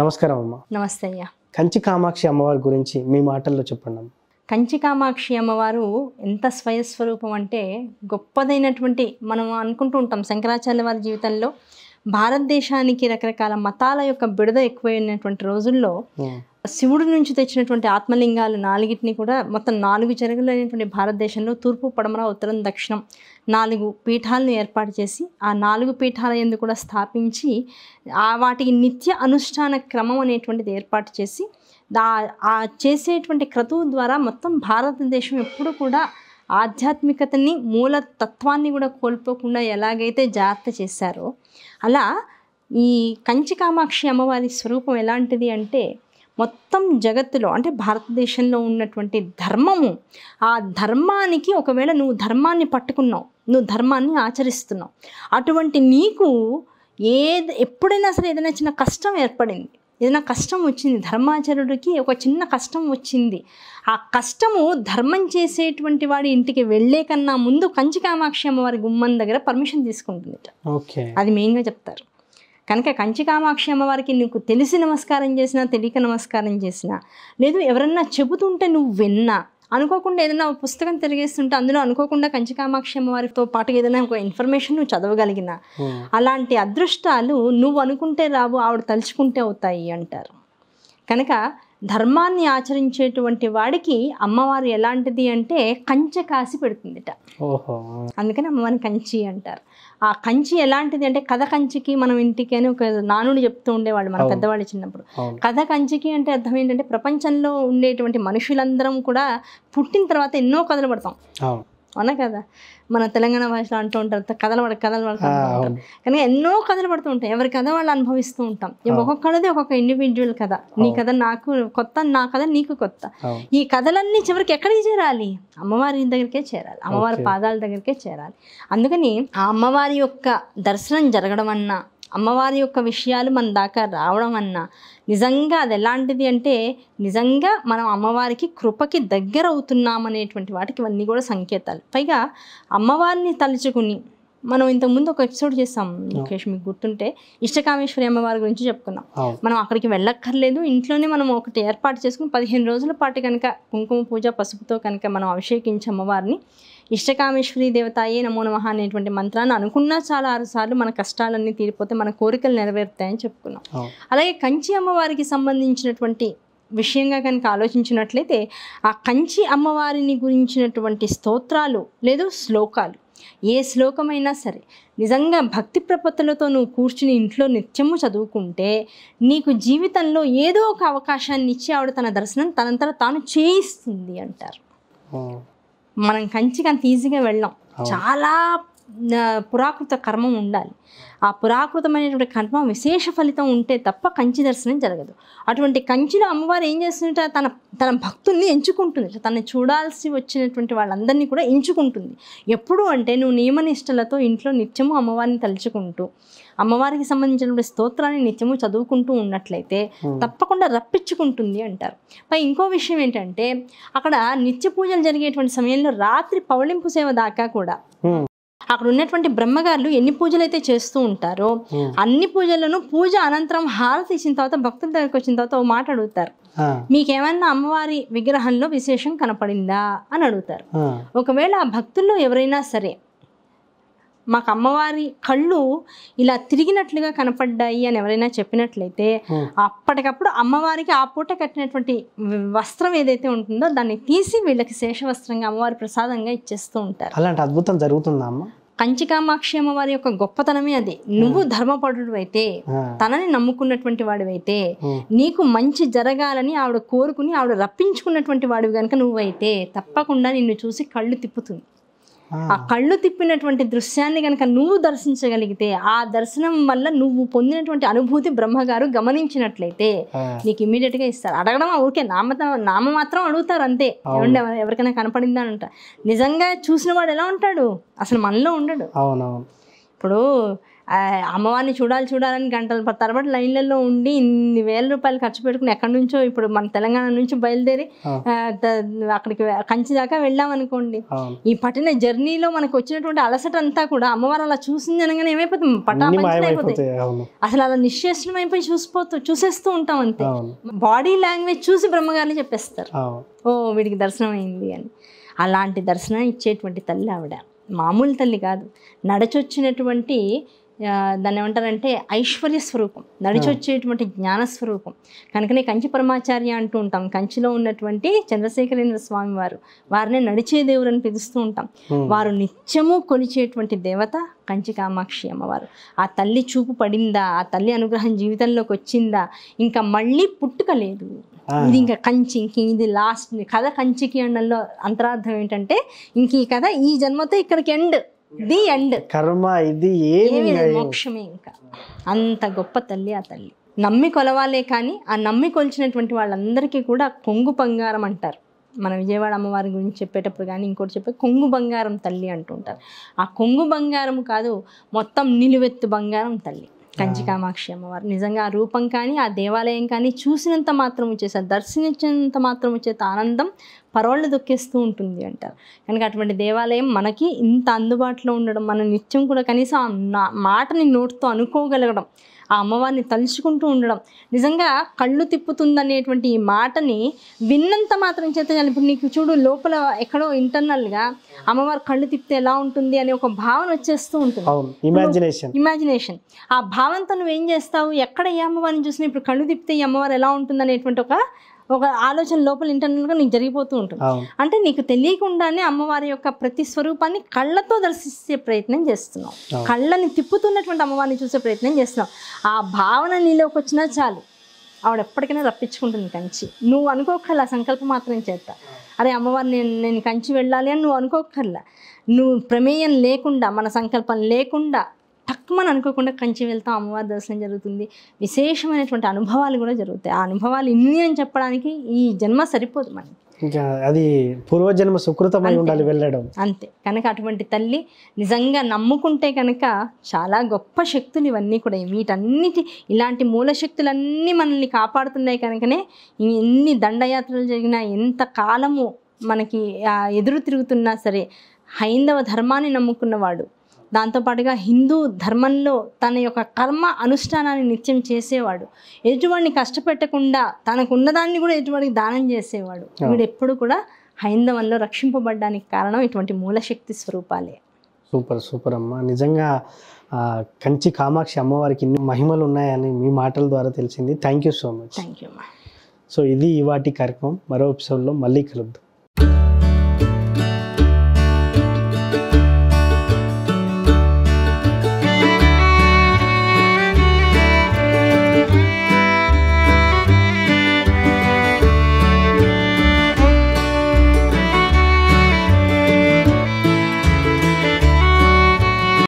నమస్కారం అమ్మ నమస్తే అయ్యా కంచి కామాక్షి అమ్మవారి గురించి మీ మాటల్లో చెప్పండి కంచి కామాక్షి అమ్మవారు ఎంత స్వయస్వరూపం అంటే గొప్పదైనటువంటి మనం అనుకుంటూ ఉంటాం శంకరాచార్య వారి జీవితంలో భారతదేశానికి రకరకాల మతాల యొక్క బిడద ఎక్కువైనటువంటి రోజుల్లో శివుడి నుంచి తెచ్చినటువంటి ఆత్మలింగాలు నాలుగిటిని కూడా మొత్తం నాలుగు చెరగలైనటువంటి భారతదేశంలో తూర్పు పడమర ఉత్తరం దక్షిణం నాలుగు పీఠాలను ఏర్పాటు చేసి ఆ నాలుగు పీఠాల ఎందు కూడా స్థాపించి ఆ వాటికి నిత్య అనుష్ఠాన క్రమం అనేటువంటిది ఏర్పాటు చేసి ఆ చేసేటువంటి క్రతువు ద్వారా మొత్తం భారతదేశం ఎప్పుడూ కూడా ఆధ్యాత్మికతని మూల తత్వాన్ని కూడా కోల్పోకుండా ఎలాగైతే జాగ్రత్త చేశారో అలా ఈ కంచి కామాక్షి అమ్మవారి స్వరూపం ఎలాంటిది అంటే మొత్తం జగత్తులో అంటే భారతదేశంలో ఉన్నటువంటి ధర్మము ఆ ధర్మానికి ఒకవేళ నువ్వు ధర్మాన్ని పట్టుకున్నావు నువ్వు ధర్మాన్ని ఆచరిస్తున్నావు అటువంటి నీకు ఏది ఎప్పుడైనా సరే ఏదైనా చిన్న కష్టం ఏర్పడింది ఏదైనా కష్టం వచ్చింది ధర్మాచరుడికి ఒక చిన్న కష్టం వచ్చింది ఆ కష్టము ధర్మం చేసేటువంటి వాడి ఇంటికి వెళ్ళే కన్నా ముందు కంచి కామాక్షి అమ్మవారి గుమ్మం దగ్గర పర్మిషన్ తీసుకుంటుంది ఓకే అది మెయిన్గా చెప్తారు కనుక కంచికామాక్షి అమ్మవారికి నీకు తెలిసి నమస్కారం చేసినా తెలియక నమస్కారం చేసినా లేదు ఎవరన్నా చెబుతుంటే నువ్వు విన్నా అనుకోకుండా ఏదైనా పుస్తకం తిరిగేస్తుంటే అందులో అనుకోకుండా కంచికామాక్షి అమ్మవారితో పాటు ఏదైనా ఒక ఇన్ఫర్మేషన్ నువ్వు చదవగలిగిన అలాంటి అదృష్టాలు నువ్వు అనుకుంటే రావు ఆవిడ తలుచుకుంటే అవుతాయి అంటారు కనుక ధర్మాన్ని ఆచరించేటువంటి వాడికి అమ్మవారు ఎలాంటిది అంటే కంచె కాసి పెడుతుందిట అందుకని అమ్మవారిని కంచి అంటారు ఆ కంచి ఎలాంటిది అంటే కథ కంచికి మనం ఇంటికి అని ఒక నానుడు చెప్తూ ఉండేవాళ్ళు మన పెద్దవాళ్ళు చిన్నప్పుడు కథ కంచికి అంటే అర్థం ఏంటంటే ప్రపంచంలో ఉండేటువంటి మనుషులందరం కూడా పుట్టిన తర్వాత ఎన్నో కథలు పడతాం అవునా కదా మన తెలంగాణ భాషలో అంటూ ఉంటారు కథలు పడ కథలు పడ కానీ ఎన్నో కథలు పడుతూ ఉంటాయి ఎవరి కథ వాళ్ళు అనుభవిస్తూ ఉంటాం ఒక్కొక్కడది ఒక్కొక్క ఇండివిజువల్ కథ నీ కథ నాకు కొత్త నా కథ నీకు కొత్త ఈ కథలన్నీ చివరికి ఎక్కడికి చేరాలి అమ్మవారి దగ్గరికే చేరాలి అమ్మవారి పాదాల దగ్గరికే చేరాలి అందుకని ఆ అమ్మవారి యొక్క దర్శనం జరగడం అన్నా అమ్మవారి యొక్క విషయాలు మన దాకా రావడం అన్న నిజంగా అది ఎలాంటిది అంటే నిజంగా మనం అమ్మవారికి కృపకి దగ్గర అవుతున్నామనేటువంటి వాటికి ఇవన్నీ కూడా సంకేతాలు పైగా అమ్మవారిని తలుచుకుని మనం ఇంతకుముందు ఒక ఎపిసోడ్ చేస్తాం ముఖేష్ మీకు గుర్తుంటే ఇష్టకామేశ్వరి అమ్మవారి గురించి చెప్పుకున్నాం మనం అక్కడికి వెళ్ళక్కర్లేదు ఇంట్లోనే మనం ఒకటి ఏర్పాటు చేసుకుని పదిహేను రోజుల పాటు కనుక కుంకుమ పూజ పసుపుతో కనుక మనం అభిషేకించి అమ్మవారిని ఇష్టకామేశ్వరి దేవతాయే నమో నమ అనేటువంటి మంత్రాన్ని అనుకున్నా చాలా ఆరుసార్లు మన కష్టాలన్నీ తీరిపోతే మన కోరికలు నెరవేరుతాయని చెప్పుకున్నాం అలాగే కంచి అమ్మవారికి సంబంధించినటువంటి విషయంగా కనుక ఆలోచించినట్లయితే ఆ కంచి అమ్మవారిని గురించినటువంటి స్తోత్రాలు లేదా శ్లోకాలు ఏ శ్లోకమైనా సరే నిజంగా భక్తి ప్రపత్తులతో నువ్వు కూర్చుని ఇంట్లో నిత్యము చదువుకుంటే నీకు జీవితంలో ఏదో ఒక అవకాశాన్ని ఇచ్చి ఆవిడ తన దర్శనం తనంతా తాను చేయిస్తుంది అంటారు మనం కంచి అంత ఈజీగా వెళ్ళాం చాలా పురాకృత కర్మం ఉండాలి ఆ పురాకృతమైనటువంటి కర్మ విశేష ఫలితం ఉంటే తప్ప కంచి దర్శనం జరగదు అటువంటి కంచిలో అమ్మవారు ఏం చేస్తుంటే తన తన భక్తుల్ని ఎంచుకుంటుంది తను చూడాల్సి వచ్చినటువంటి వాళ్ళందరినీ కూడా ఎంచుకుంటుంది ఎప్పుడు అంటే నువ్వు నియమనిష్టలతో ఇంట్లో నిత్యము అమ్మవారిని తలుచుకుంటూ అమ్మవారికి సంబంధించినటువంటి స్తోత్రాన్ని నిత్యము చదువుకుంటూ ఉన్నట్లయితే తప్పకుండా రప్పించుకుంటుంది అంటారు పై ఇంకో విషయం ఏంటంటే అక్కడ నిత్య పూజలు జరిగేటువంటి సమయంలో రాత్రి పౌళింపు సేవ దాకా కూడా అక్కడ ఉన్నటువంటి బ్రహ్మగారులు ఎన్ని పూజలు అయితే చేస్తూ ఉంటారో అన్ని పూజలను పూజ అనంతరం హారతి తీసిన తర్వాత భక్తుల దగ్గరకు వచ్చిన తర్వాత ఓ మాట అడుగుతారు మీకేమన్నా అమ్మవారి విగ్రహంలో విశేషం కనపడిందా అని అడుగుతారు ఒకవేళ ఆ భక్తుల్లో ఎవరైనా సరే మాకు అమ్మవారి కళ్ళు ఇలా తిరిగినట్లుగా కనపడ్డాయి అని ఎవరైనా చెప్పినట్లయితే అప్పటికప్పుడు అమ్మవారికి ఆ పూట కట్టినటువంటి వస్త్రం ఏదైతే ఉంటుందో దాన్ని తీసి వీళ్ళకి శేష వస్త్రంగా అమ్మవారి ప్రసాదంగా ఇచ్చేస్తూ ఉంటారు అలాంటి అద్భుతం జరుగుతుందా అమ్మ కంచికామాక్షి అమ్మవారి యొక్క గొప్పతనమే అది నువ్వు ధర్మపరుడు అయితే తనని నమ్ముకున్నటువంటి వాడివైతే నీకు మంచి జరగాలని ఆవిడ కోరుకుని ఆవిడ రప్పించుకున్నటువంటి వాడివి కనుక నువ్వైతే తప్పకుండా నిన్ను చూసి కళ్ళు తిప్పుతుంది ఆ కళ్ళు తిప్పినటువంటి దృశ్యాన్ని కనుక నువ్వు దర్శించగలిగితే ఆ దర్శనం వల్ల నువ్వు పొందినటువంటి అనుభూతి బ్రహ్మగారు గమనించినట్లయితే నీకు ఇమీడియట్ గా ఇస్తారు అడగడం ఓకే నామ నామ మాత్రం అడుగుతారు అంతే ఎవరికైనా కనపడిందా అంట నిజంగా చూసిన వాడు ఎలా ఉంటాడు అసలు మనలో ఉండడు అవునవును ఇప్పుడు అమ్మవారిని చూడాలి చూడాలని గంటలు తర్వాత లైన్లలో ఉండి ఇన్ని వేల రూపాయలు ఖర్చు పెట్టుకుని ఎక్కడి నుంచో ఇప్పుడు మన తెలంగాణ నుంచి బయలుదేరి అక్కడికి కంచి దాకా వెళ్ళాం అనుకోండి ఈ పట్టిన జర్నీలో మనకు వచ్చినటువంటి అలసట అంతా కూడా అమ్మవారు అలా చూసింది అనగానే ఏమైపోతుంది పటాపంచలైపోతాయి అసలు అలా నిశ్చేషణం అయిపోయి చూసిపోతూ చూసేస్తూ ఉంటాం అంతే బాడీ లాంగ్వేజ్ చూసి బ్రహ్మగారిని చెప్పేస్తారు ఓ వీడికి దర్శనం అయింది అని అలాంటి దర్శనం ఇచ్చేటువంటి తల్లి ఆవిడ మామూలు తల్లి కాదు నడచొచ్చినటువంటి దాన్ని ఏమంటారంటే ఐశ్వర్య స్వరూపం నడిచొచ్చేటువంటి జ్ఞాన స్వరూపం కనుకనే కంచి పరమాచార్య అంటూ ఉంటాం కంచిలో ఉన్నటువంటి చంద్రశేఖరేంద్ర స్వామి వారు వారిని నడిచే దేవుడు అని పిలుస్తూ ఉంటాం వారు నిత్యము కొలిచేటువంటి దేవత కంచి కామాక్షి అమ్మవారు ఆ తల్లి చూపు పడిందా ఆ తల్లి అనుగ్రహం జీవితంలోకి వచ్చిందా ఇంకా మళ్ళీ పుట్టుక లేదు ఇది ఇంకా కంచి ఇంక ఇది లాస్ట్ కథ కంచికి అండంలో అంతరార్థం ఏంటంటే ఇంక ఈ కథ ఈ జన్మతో ఇక్కడికి ఎండ్ ది ఎండ్ కర్మ ఇది మోక్షమే ఇంకా అంత గొప్ప తల్లి ఆ తల్లి నమ్మి కొలవాలే కానీ ఆ నమ్మి కొలిచినటువంటి వాళ్ళందరికీ కూడా కొంగు బంగారం అంటారు మన విజయవాడ అమ్మవారి గురించి చెప్పేటప్పుడు కానీ ఇంకోటి చెప్పే కొంగు బంగారం తల్లి అంటుంటారు ఆ కొంగు బంగారం కాదు మొత్తం నిలువెత్తు బంగారం తల్లి కంచికామాక్షి అమ్మవారు నిజంగా ఆ రూపం కానీ ఆ దేవాలయం కానీ చూసినంత మాత్రం చేసే దర్శించినంత మాత్రం వచ్చేంత ఆనందం పరోళ్ళు దొక్కేస్తూ ఉంటుంది అంటారు కనుక అటువంటి దేవాలయం మనకి ఇంత అందుబాటులో ఉండడం మన నిత్యం కూడా కనీసం మాటని నోటితో అనుకోగలగడం ఆ అమ్మవారిని తలుచుకుంటూ ఉండడం నిజంగా కళ్ళు తిప్పుతుందనేటువంటి ఈ మాటని విన్నంత మాత్రం చేత ఇప్పుడు నీకు చూడు లోపల ఎక్కడో ఇంటర్నల్గా అమ్మవారు కళ్ళు తిప్పితే ఎలా ఉంటుంది అనే ఒక భావన వచ్చేస్తూ ఉంటుంది ఇమాజినేషన్ ఇమాజినేషన్ ఆ భావంతో ఏం చేస్తావు ఎక్కడ ఈ అమ్మవారిని చూసినా ఇప్పుడు కళ్ళు తిప్పితే ఈ అమ్మవారు ఎలా ఉంటుంది అనేటువంటి ఒక ఒక ఆలోచన లోపల ఇంటర్నల్గా నీకు జరిగిపోతూ ఉంటుంది అంటే నీకు తెలియకుండానే అమ్మవారి యొక్క ప్రతి స్వరూపాన్ని కళ్ళతో దర్శించే ప్రయత్నం చేస్తున్నావు కళ్ళని తిప్పుతున్నటువంటి అమ్మవారిని చూసే ప్రయత్నం చేస్తున్నావు ఆ భావన నీలోకి వచ్చినా చాలు ఆవిడ ఎప్పటికైనా రప్పించుకుంటుంది కంచి నువ్వు అనుకోకర్లే సంకల్పం మాత్రం చేస్తా అరే అమ్మవారు నేను నేను కంచి వెళ్ళాలి అని నువ్వు అనుకోకర్లా నువ్వు ప్రమేయం లేకుండా మన సంకల్పం లేకుండా మనం అనుకోకుండా కంచి వెళ్తాం అమ్మవారి దర్శనం జరుగుతుంది విశేషమైనటువంటి అనుభవాలు కూడా జరుగుతాయి ఆ అనుభవాలు ఇన్ని అని చెప్పడానికి ఈ జన్మ సరిపోదు మనకి అది పూర్వజన్మ సుకృతమై ఉండాలి వెళ్ళడం అంతే కనుక అటువంటి తల్లి నిజంగా నమ్ముకుంటే కనుక చాలా గొప్ప శక్తులు ఇవన్నీ కూడా వీటన్నిటి ఇలాంటి మూల శక్తులన్నీ మనల్ని కాపాడుతున్నాయి కనుకనే ఎన్ని దండయాత్రలు జరిగినా ఎంత కాలము మనకి ఎదురు తిరుగుతున్నా సరే హైందవ ధర్మాన్ని నమ్ముకున్నవాడు దాంతోపాటుగా హిందూ ధర్మంలో తన యొక్క కర్మ అనుష్ఠానాన్ని నిత్యం చేసేవాడు ఎటువంటి కష్టపెట్టకుండా తనకున్న దాన్ని కూడా ఎటువంటి దానం చేసేవాడు వీడు ఎప్పుడు కూడా హైందవంలో రక్షింపబడడానికి కారణం ఇటువంటి మూలశక్తి స్వరూపాలే సూపర్ సూపర్ అమ్మ నిజంగా కంచి కామాక్షి అమ్మవారికి ఎన్ని మహిమలు ఉన్నాయని మీ మాటల ద్వారా తెలిసింది thank you so much thank you so ఇది ఇవాటి కార్యక్రమం మరో ఎపిసోడ్లో మళ్ళీ కలుద్దాం